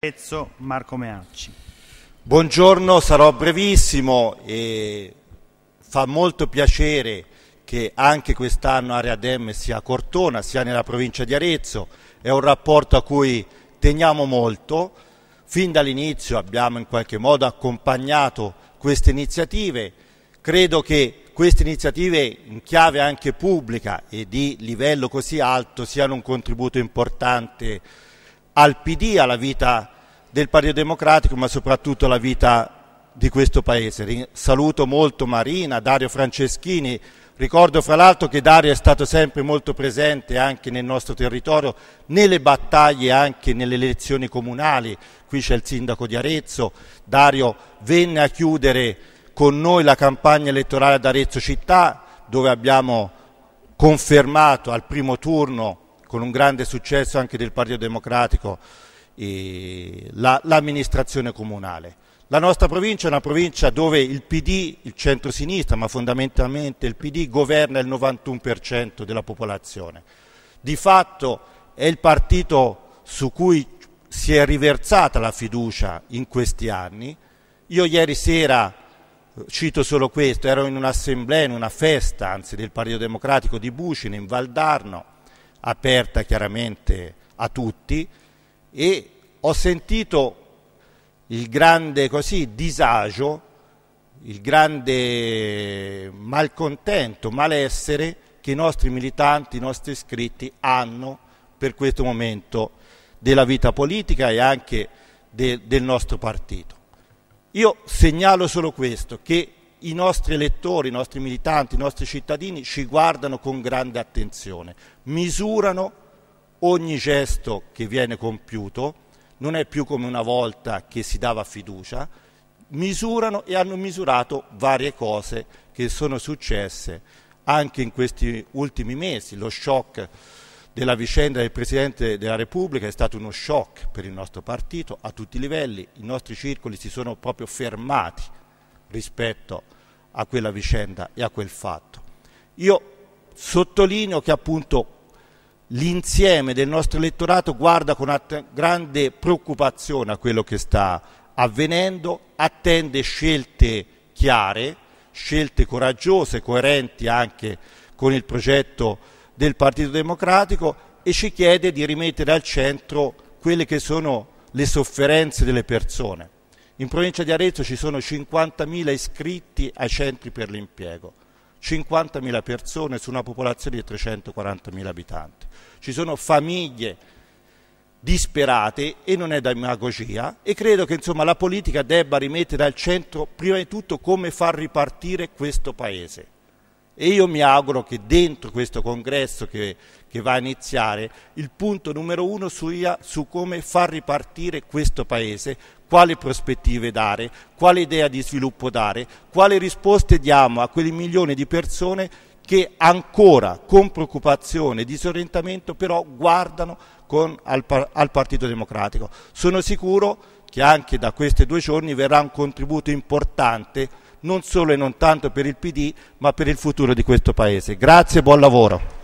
Pezzo Marco Meacci. Buongiorno, sarò brevissimo e fa molto piacere che anche quest'anno Area Dem sia a Cortona, sia nella provincia di Arezzo, è un rapporto a cui teniamo molto, fin dall'inizio abbiamo in qualche modo accompagnato queste iniziative, credo che queste iniziative in chiave anche pubblica e di livello così alto siano un contributo importante al PD, alla vita del Partito Democratico, ma soprattutto alla vita di questo Paese. Saluto molto Marina, Dario Franceschini, ricordo fra l'altro che Dario è stato sempre molto presente anche nel nostro territorio, nelle battaglie, anche nelle elezioni comunali, qui c'è il sindaco di Arezzo, Dario venne a chiudere con noi la campagna elettorale ad Arezzo città, dove abbiamo confermato al primo turno con un grande successo anche del Partito Democratico eh, l'amministrazione comunale. La nostra provincia è una provincia dove il PD, il centro-sinistra, ma fondamentalmente il PD, governa il 91% della popolazione. Di fatto è il partito su cui si è riversata la fiducia in questi anni. Io ieri sera, eh, cito solo questo, ero in un'assemblea, in una festa, anzi, del Partito Democratico di Bucine, in Valdarno, aperta chiaramente a tutti e ho sentito il grande così, disagio, il grande malcontento, malessere che i nostri militanti, i nostri iscritti hanno per questo momento della vita politica e anche de, del nostro partito. Io segnalo solo questo, che i nostri elettori, i nostri militanti, i nostri cittadini ci guardano con grande attenzione, misurano ogni gesto che viene compiuto, non è più come una volta che si dava fiducia, misurano e hanno misurato varie cose che sono successe anche in questi ultimi mesi. Lo shock della vicenda del Presidente della Repubblica è stato uno shock per il nostro partito a tutti i livelli, i nostri circoli si sono proprio fermati rispetto a quella vicenda e a quel fatto. Io sottolineo che appunto l'insieme del nostro elettorato guarda con grande preoccupazione a quello che sta avvenendo, attende scelte chiare, scelte coraggiose, coerenti anche con il progetto del Partito Democratico e ci chiede di rimettere al centro quelle che sono le sofferenze delle persone. In provincia di Arezzo ci sono 50.000 iscritti ai centri per l'impiego, 50.000 persone su una popolazione di 340.000 abitanti. Ci sono famiglie disperate e non è demagogia e credo che insomma, la politica debba rimettere al centro prima di tutto come far ripartire questo Paese e io mi auguro che dentro questo congresso che, che va a iniziare il punto numero uno sia su come far ripartire questo Paese, quali prospettive dare, quale idea di sviluppo dare, quale risposte diamo a quei milioni di persone che ancora con preoccupazione e disorientamento però guardano con, al, al Partito Democratico. Sono sicuro che anche da questi due giorni verrà un contributo importante non solo e non tanto per il PD, ma per il futuro di questo Paese. Grazie e buon lavoro.